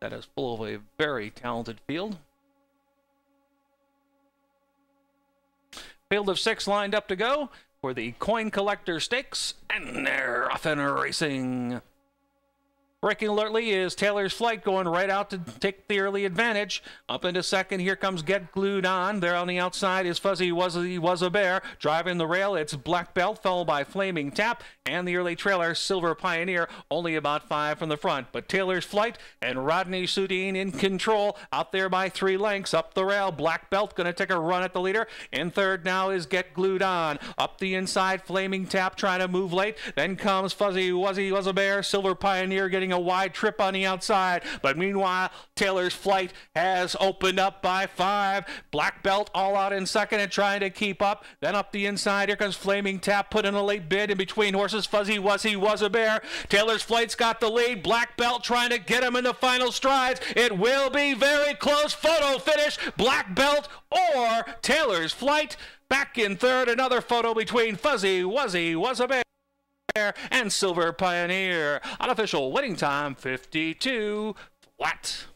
That is full of a very talented field. Field of six lined up to go for the Coin Collector Stakes, and they're off and racing. Breaking alertly is Taylor's flight going right out to take the early advantage. Up into second, here comes Get Glued On. There on the outside is Fuzzy Wuzzy Was a Bear. Driving the rail, it's Black Belt, followed by Flaming Tap. And the early trailer, Silver Pioneer, only about five from the front. But Taylor's flight and Rodney Sudine in control. Out there by three lengths, up the rail. Black Belt going to take a run at the leader. In third now is Get Glued On. Up the inside, Flaming Tap trying to move late. Then comes Fuzzy Wuzzy Was a Bear. Silver Pioneer getting having a wide trip on the outside. But meanwhile, Taylor's flight has opened up by five. Black belt all out in second and trying to keep up. Then up the inside, here comes Flaming Tap, put in a late bid in between horses. Fuzzy was he was a bear. Taylor's flight's got the lead. Black belt trying to get him in the final strides. It will be very close. Photo finish. Black belt or Taylor's flight. Back in third, another photo between Fuzzy Wuzzy was a bear. Bear and Silver Pioneer. Unofficial winning time 52 flat.